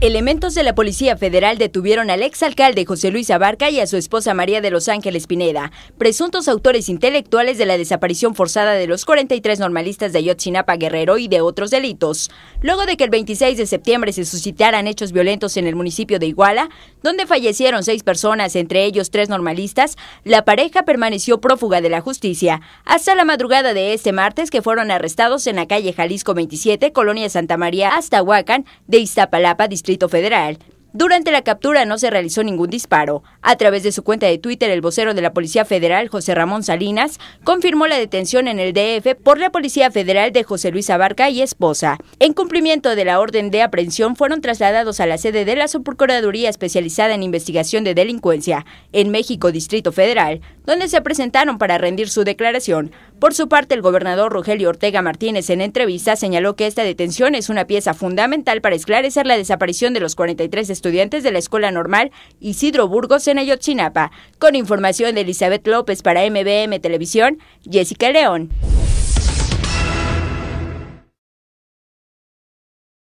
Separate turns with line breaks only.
Elementos de la Policía Federal detuvieron al exalcalde José Luis Abarca y a su esposa María de Los Ángeles Pineda, presuntos autores intelectuales de la desaparición forzada de los 43 normalistas de Ayotzinapa Guerrero y de otros delitos, luego de que el 26 de septiembre se suscitaran hechos violentos en el municipio de Iguala, donde fallecieron seis personas, entre ellos tres normalistas, la pareja permaneció prófuga de la justicia hasta la madrugada de este martes que fueron arrestados en la calle Jalisco 27, Colonia Santa María, hasta Huacán, de Iztapalapa, distrito Distrito Federal durante la captura no se realizó ningún disparo. A través de su cuenta de Twitter, el vocero de la Policía Federal, José Ramón Salinas, confirmó la detención en el DF por la Policía Federal de José Luis Abarca y esposa. En cumplimiento de la orden de aprehensión, fueron trasladados a la sede de la Subprocuraduría Especializada en Investigación de Delincuencia, en México, Distrito Federal, donde se presentaron para rendir su declaración. Por su parte, el gobernador Rogelio Ortega Martínez, en entrevista, señaló que esta detención es una pieza fundamental para esclarecer la desaparición de los 43 estudiantes de la Escuela Normal Isidro Burgos en Ayotzinapa. Con información de Elizabeth López para MBM Televisión, Jessica León.